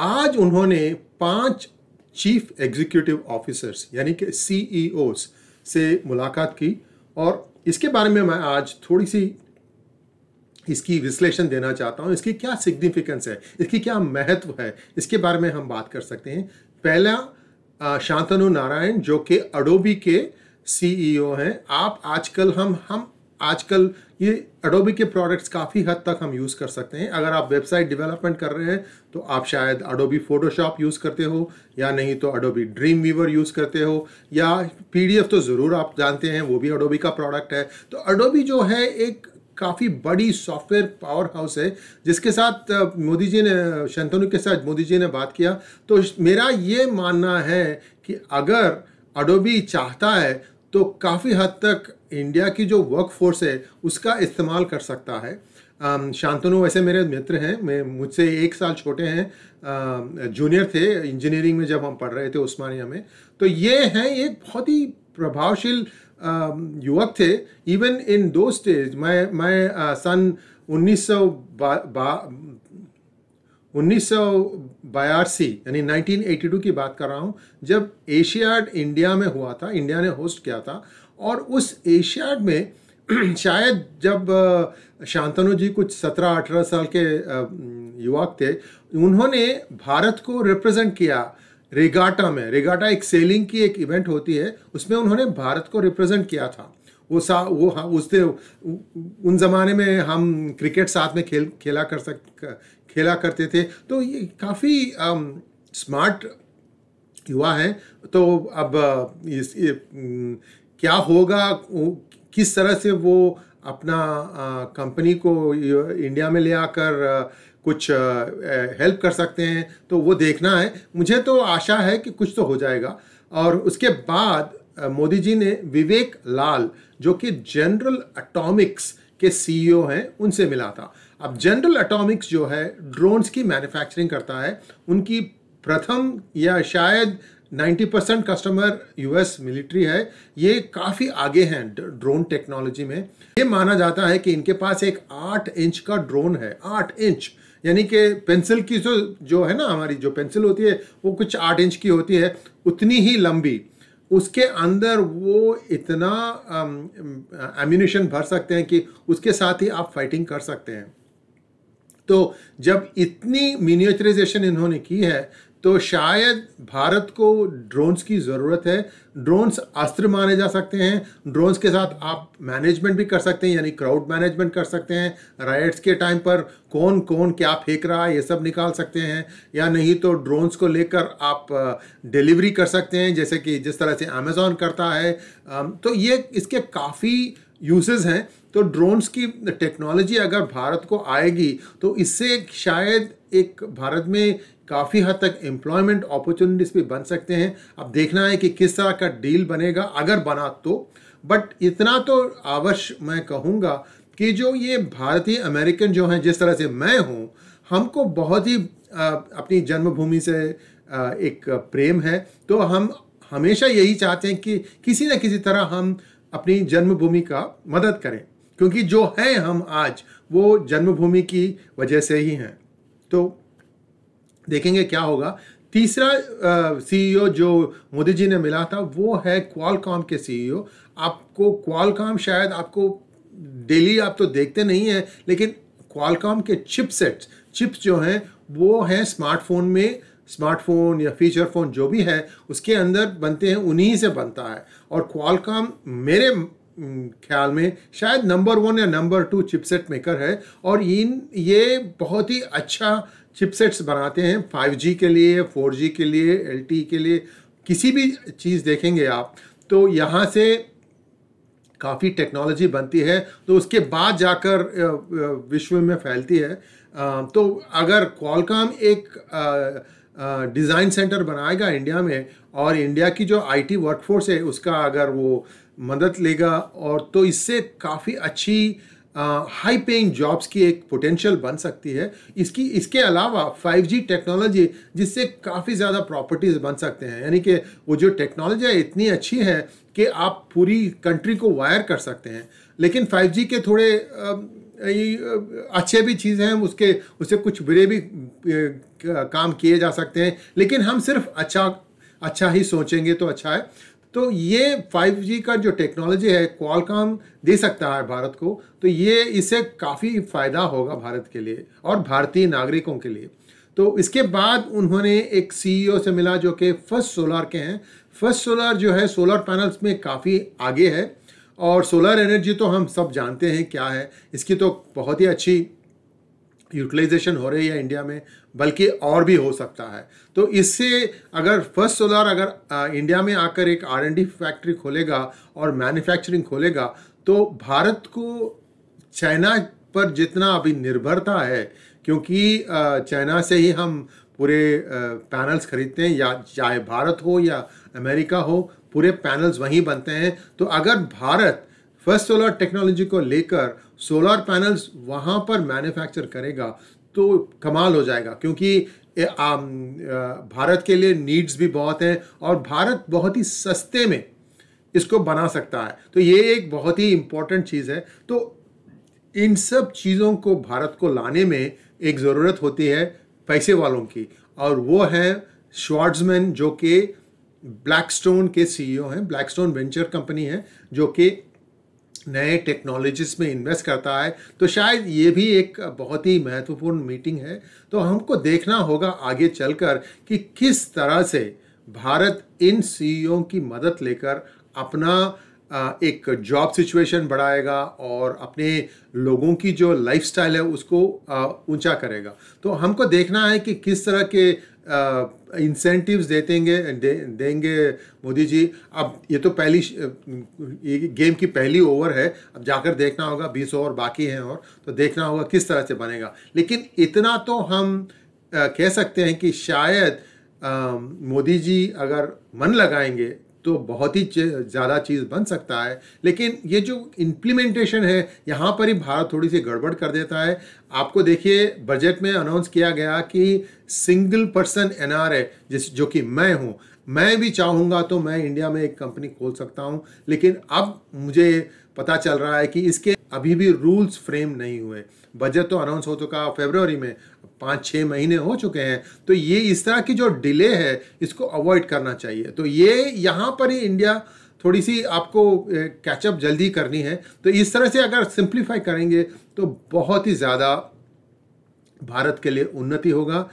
आज उन्होंने पांच चीफ एग्जीक्यूटिव ऑफिसर्स यानी कि सी e से मुलाकात की और इसके बारे में मैं आज थोड़ी सी इसकी विश्लेषण देना चाहता हूँ इसकी क्या सिग्निफिकेंस है इसकी क्या महत्व है इसके बारे में हम बात कर सकते हैं पहला शांतनु नारायण जो कि अडोबी के सीईओ e हैं आप आजकल हम हम आजकल ये अडोबी के प्रोडक्ट्स काफ़ी हद तक हम यूज़ कर सकते हैं अगर आप वेबसाइट डेवलपमेंट कर रहे हैं तो आप शायद अडोबी फ़ोटोशॉप यूज़ करते हो या नहीं तो अडोबी ड्रीम वीवर यूज़ करते हो या पीडीएफ तो ज़रूर आप जानते हैं वो भी अडोबी का प्रोडक्ट है तो अडोबी जो है एक काफ़ी बड़ी सॉफ्टवेयर पावर हाउस है जिसके साथ मोदी जी ने शंतनु के साथ मोदी जी ने बात किया तो मेरा ये मानना है कि अगर अडोबी चाहता है तो काफ़ी हद तक इंडिया की जो वर्क फोर्स है उसका इस्तेमाल कर सकता है शांतनु वैसे मेरे मित्र हैं मैं मुझसे एक साल छोटे हैं जूनियर थे इंजीनियरिंग में जब हम पढ़ रहे थे उस्मानिया में तो ये हैं एक बहुत ही प्रभावशील युवक थे इवन इन दो स्टेज मैं मैं सन उन्नीस सौ उन्नीस सौ बयासी यानी 1982 की बात कर रहा हूँ जब एशियाड इंडिया में हुआ था इंडिया ने होस्ट किया था और उस एशिया में शायद जब शांतनु जी कुछ सत्रह अठारह साल के युवक थे उन्होंने भारत को रिप्रेजेंट किया रेगाटा में रेगाटा एक सेलिंग की एक इवेंट होती है उसमें उन्होंने भारत को रिप्रेजेंट किया था वो सा वो हाँ दे, उन ज़माने में हम क्रिकेट साथ में खेल खेला कर सक खेला करते थे तो ये काफ़ी स्मार्ट युवा हैं तो अब इस क्या होगा किस तरह से वो अपना कंपनी को इंडिया में ले आकर कुछ हेल्प कर सकते हैं तो वो देखना है मुझे तो आशा है कि कुछ तो हो जाएगा और उसके बाद मोदी जी ने विवेक लाल जो कि जनरल अटोमिक्स के सीईओ e हैं उनसे मिला था अब जनरल अटोमिक्स जो है ड्रोन्स की मैन्युफैक्चरिंग करता है उनकी प्रथम या शायद ninety percent customer US military है ये काफ़ी आगे हैं ड्रोन टेक्नोलॉजी में ये माना जाता है कि इनके पास एक आठ इंच का ड्रोन है आठ इंच यानी कि पेंसिल की जो जो है ना हमारी जो पेंसिल होती है वो कुछ आठ इंच की होती है उतनी ही लंबी उसके अंदर वो इतना एम्यूनेशन भर सकते हैं कि उसके साथ ही आप फाइटिंग कर सकते हैं तो जब इतनी मिनिएचराइजेशन इन्होंने की है तो शायद भारत को ड्रोन्स की ज़रूरत है ड्रोन्स अस्त्र माने जा सकते हैं ड्रोन्स के साथ आप मैनेजमेंट भी कर सकते हैं यानी क्राउड मैनेजमेंट कर सकते हैं राइड्स के टाइम पर कौन कौन क्या फेंक रहा है ये सब निकाल सकते हैं या नहीं तो ड्रोन्स को लेकर आप डिलीवरी कर सकते हैं जैसे कि जिस तरह से अमेज़ोन करता है तो ये इसके काफ़ी यूसेज़ हैं तो ड्रोन्स की टेक्नोलॉजी अगर भारत को आएगी तो इससे शायद एक भारत में काफ़ी हद तक एम्प्लॉयमेंट अपॉर्चुनिटीज़ भी बन सकते हैं अब देखना है कि किस तरह का डील बनेगा अगर बना तो बट इतना तो अवश्य मैं कहूँगा कि जो ये भारतीय अमेरिकन जो हैं जिस तरह से मैं हूँ हमको बहुत ही अपनी जन्मभूमि से एक प्रेम है तो हम हमेशा यही चाहते हैं कि किसी न किसी तरह हम अपनी जन्मभूमि का मदद करें क्योंकि जो हैं हम आज वो जन्मभूमि की वजह से ही हैं तो देखेंगे क्या होगा तीसरा सीईओ e जो मोदी जी ने मिला था वो है क्वालकॉम के सीईओ e आपको क्वालकॉम शायद आपको डेली आप तो देखते नहीं हैं लेकिन क्वालकॉम के चिपसेट्स चिप्स जो हैं वो हैं स्मार्टफोन में स्मार्टफोन या फीचर फ़ोन जो भी है उसके अंदर बनते हैं उन्हीं से बनता है और क्वालकॉम मेरे ख्याल में शायद नंबर वन या नंबर टू चिपसेट मेकर है और इन ये बहुत ही अच्छा चिपसेट्स बनाते हैं 5G के लिए 4G के लिए एल e के लिए किसी भी चीज़ देखेंगे आप तो यहाँ से काफ़ी टेक्नोलॉजी बनती है तो उसके बाद जाकर विश्व में फैलती है तो अगर क्वालकॉम एक डिज़ाइन सेंटर बनाएगा इंडिया में और इंडिया की जो आईटी वर्कफोर्स है उसका अगर वो मदद लेगा और तो इससे काफ़ी अच्छी हाई पेइंग जॉब्स की एक पोटेंशियल बन सकती है इसकी इसके अलावा 5G टेक्नोलॉजी जिससे काफ़ी ज़्यादा प्रॉपर्टीज़ बन सकते हैं यानी कि वो जो टेक्नोलॉजी है इतनी अच्छी है कि आप पूरी कंट्री को वायर कर सकते हैं लेकिन 5G के थोड़े अच्छे भी चीज़ें हैं उसके उससे कुछ बुरे भी काम किए जा सकते हैं लेकिन हम सिर्फ अच्छा अच्छा ही सोचेंगे तो अच्छा है तो ये 5G का जो टेक्नोलॉजी है क्वालकॉम दे सकता है भारत को तो ये इससे काफ़ी फायदा होगा भारत के लिए और भारतीय नागरिकों के लिए तो इसके बाद उन्होंने एक सीईओ e से मिला जो कि फर्स्ट सोलर के हैं फर्स्ट सोलर जो है सोलर पैनल्स में काफ़ी आगे है और सोलर एनर्जी तो हम सब जानते हैं क्या है इसकी तो बहुत ही अच्छी यूटिलाइजेशन हो रही है इंडिया में बल्कि और भी हो सकता है तो इससे अगर फर्स्ट सोलर अगर इंडिया में आकर एक आर एन डी फैक्ट्री खोलेगा और मैन्युफैक्चरिंग खोलेगा तो भारत को चाइना पर जितना अभी निर्भरता है क्योंकि चाइना से ही हम पूरे पैनल्स खरीदते हैं या चाहे भारत हो या अमेरिका हो पूरे पैनल्स वहीं बनते हैं तो अगर भारत फर्स्ट सोलर टेक्नोलॉजी को लेकर सोलर पैनल्स वहाँ पर मैन्युफैक्चर करेगा तो कमाल हो जाएगा क्योंकि भारत के लिए नीड्स भी बहुत हैं और भारत बहुत ही सस्ते में इसको बना सकता है तो ये एक बहुत ही इम्पॉर्टेंट चीज़ है तो इन सब चीज़ों को भारत को लाने में एक ज़रूरत होती है पैसे वालों की और वो है श्वार्ड्समैन जो कि ब्लैकस्टोन के सीईओ e हैं ब्लैकस्टोन वेंचर कंपनी है जो कि नए टेक्नोलॉजीज में इन्वेस्ट करता है तो शायद ये भी एक बहुत ही महत्वपूर्ण मीटिंग है तो हमको देखना होगा आगे चलकर कि किस तरह से भारत इन सीईओ e की मदद लेकर अपना एक जॉब सिचुएशन बढ़ाएगा और अपने लोगों की जो लाइफस्टाइल है उसको ऊंचा करेगा तो हमको देखना है कि किस तरह के इंसेंटिव्स देतेंगे दे, देंगे मोदी जी अब ये तो पहली ये गेम की पहली ओवर है अब जाकर देखना होगा बीस ओवर बाकी हैं और तो देखना होगा किस तरह से बनेगा लेकिन इतना तो हम आ, कह सकते हैं कि शायद मोदी जी अगर मन लगाएंगे तो बहुत ही ज़्यादा चीज़ बन सकता है लेकिन ये जो इम्प्लीमेंटेशन है यहाँ पर ही भारत थोड़ी सी गड़बड़ कर देता है आपको देखिए बजट में अनाउंस किया गया कि सिंगल पर्सन एन जिस जो कि मैं हूँ मैं भी चाहूँगा तो मैं इंडिया में एक कंपनी खोल सकता हूँ लेकिन अब मुझे पता चल रहा है कि इसके अभी भी रूल्स फ्रेम नहीं हुए बजट तो अनाउंस हो चुका फेबरवरी में पाँच छः महीने हो चुके हैं तो ये इस तरह की जो डिले है इसको अवॉइड करना चाहिए तो ये यहाँ पर ही इंडिया थोड़ी सी आपको कैचअप जल्दी करनी है तो इस तरह से अगर सिंप्लीफाई करेंगे तो बहुत ही ज़्यादा भारत के लिए उन्नति होगा